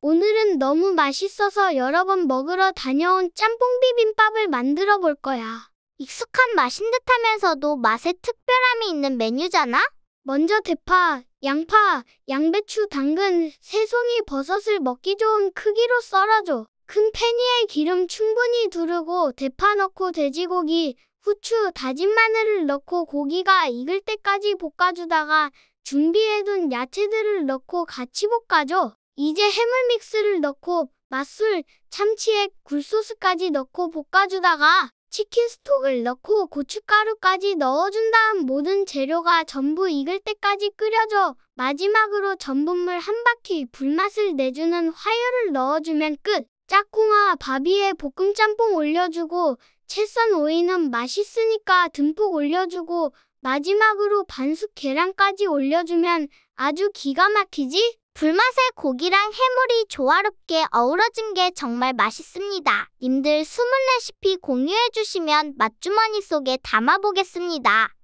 오늘은 너무 맛있어서 여러 번 먹으러 다녀온 짬뽕 비빔밥을 만들어 볼 거야. 익숙한 맛인 듯하면서도 맛에 특별함이 있는 메뉴잖아? 먼저 대파, 양파, 양배추, 당근, 새송이 버섯을 먹기 좋은 크기로 썰어줘. 큰팬니에 기름 충분히 두르고 대파 넣고 돼지고기, 후추, 다진 마늘을 넣고 고기가 익을 때까지 볶아주다가 준비해둔 야채들을 넣고 같이 볶아줘. 이제 해물 믹스를 넣고 맛술, 참치액, 굴소스까지 넣고 볶아주다가 치킨 스톡을 넣고 고춧가루까지 넣어준 다음 모든 재료가 전부 익을 때까지 끓여줘. 마지막으로 전분물 한 바퀴 불맛을 내주는 화열을 넣어주면 끝. 짝꿍아 밥 위에 볶음 짬뽕 올려주고 채썬 오이는 맛있으니까 듬뿍 올려주고 마지막으로 반숙 계란까지 올려주면 아주 기가 막히지? 불맛의 고기랑 해물이 조화롭게 어우러진 게 정말 맛있습니다. 님들 숨은 레시피 공유해 주시면 맛주머니 속에 담아보겠습니다.